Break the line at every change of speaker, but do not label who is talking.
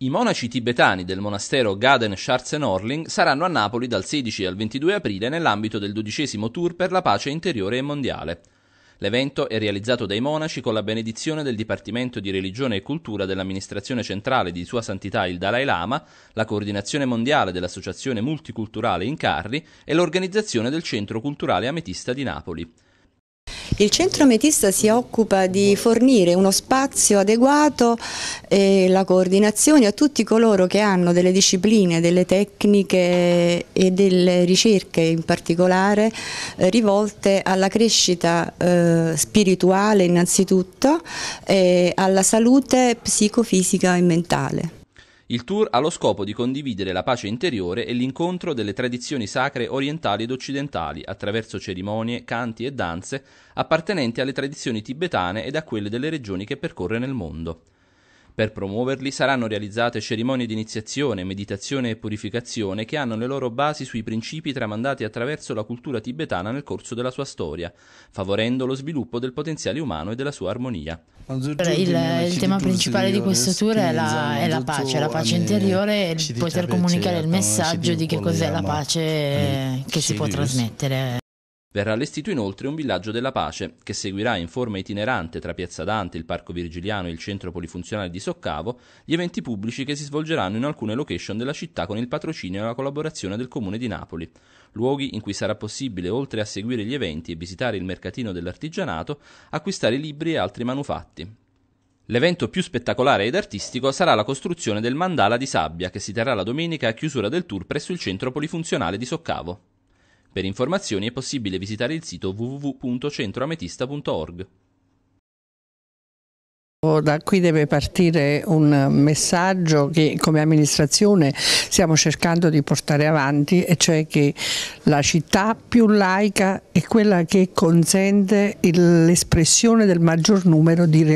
I monaci tibetani del monastero gaden Scharzen Orling saranno a Napoli dal 16 al 22 aprile nell'ambito del dodicesimo tour per la pace interiore e mondiale. L'evento è realizzato dai monaci con la benedizione del Dipartimento di Religione e Cultura dell'amministrazione centrale di Sua Santità il Dalai Lama, la coordinazione mondiale dell'Associazione Multiculturale Incarri e l'organizzazione del Centro Culturale Ametista di Napoli.
Il centro Metista si occupa di fornire uno spazio adeguato e la coordinazione a tutti coloro che hanno delle discipline, delle tecniche e delle ricerche in particolare eh, rivolte alla crescita eh, spirituale innanzitutto e alla salute psicofisica e mentale.
Il tour ha lo scopo di condividere la pace interiore e l'incontro delle tradizioni sacre orientali ed occidentali attraverso cerimonie, canti e danze appartenenti alle tradizioni tibetane ed a quelle delle regioni che percorre nel mondo. Per promuoverli saranno realizzate cerimonie di iniziazione, meditazione e purificazione che hanno le loro basi sui principi tramandati attraverso la cultura tibetana nel corso della sua storia, favorendo lo sviluppo del potenziale umano e della sua armonia.
Il, il tema principale di questo tour è la, è la pace, la pace interiore e poter comunicare il messaggio di che cos'è la pace che si può trasmettere.
Verrà allestito inoltre un villaggio della pace, che seguirà in forma itinerante tra Piazza Dante, il Parco Virgiliano e il centro polifunzionale di Soccavo gli eventi pubblici che si svolgeranno in alcune location della città con il patrocinio e la collaborazione del Comune di Napoli, luoghi in cui sarà possibile, oltre a seguire gli eventi e visitare il mercatino dell'artigianato, acquistare libri e altri manufatti, L'evento più spettacolare ed artistico sarà la costruzione del mandala di sabbia che si terrà la domenica a chiusura del tour presso il centro polifunzionale di Soccavo. Per informazioni è possibile visitare il sito www.centroametista.org.
Da qui deve partire un messaggio che come amministrazione stiamo cercando di portare avanti e cioè che la città più laica è quella che consente l'espressione del maggior numero di religioni.